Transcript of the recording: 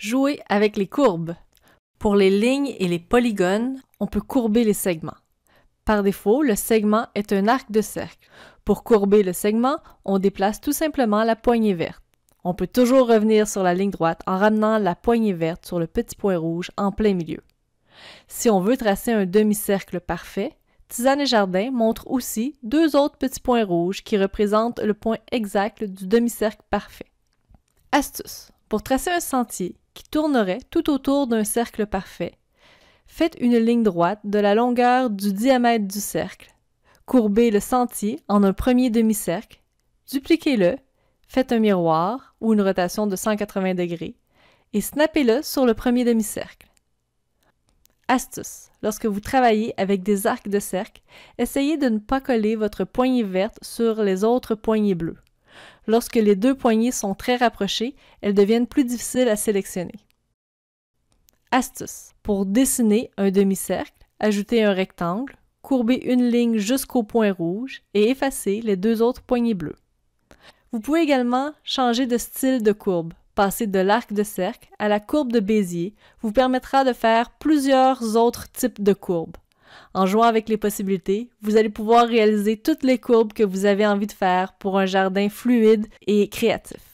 Jouer avec les courbes. Pour les lignes et les polygones, on peut courber les segments. Par défaut, le segment est un arc de cercle. Pour courber le segment, on déplace tout simplement la poignée verte. On peut toujours revenir sur la ligne droite en ramenant la poignée verte sur le petit point rouge en plein milieu. Si on veut tracer un demi-cercle parfait, Tisane et Jardin montrent aussi deux autres petits points rouges qui représentent le point exact du demi-cercle parfait. Astuce. Pour tracer un sentier, qui tournerait tout autour d'un cercle parfait. Faites une ligne droite de la longueur du diamètre du cercle. Courbez le sentier en un premier demi-cercle, dupliquez-le, faites un miroir ou une rotation de 180 degrés et snappez-le sur le premier demi-cercle. Astuce. Lorsque vous travaillez avec des arcs de cercle, essayez de ne pas coller votre poignée verte sur les autres poignées bleues. Lorsque les deux poignées sont très rapprochées, elles deviennent plus difficiles à sélectionner. Astuce. Pour dessiner un demi-cercle, ajoutez un rectangle, courbez une ligne jusqu'au point rouge et effacez les deux autres poignées bleues. Vous pouvez également changer de style de courbe. Passer de l'arc de cercle à la courbe de Bézier vous permettra de faire plusieurs autres types de courbes. En jouant avec les possibilités, vous allez pouvoir réaliser toutes les courbes que vous avez envie de faire pour un jardin fluide et créatif.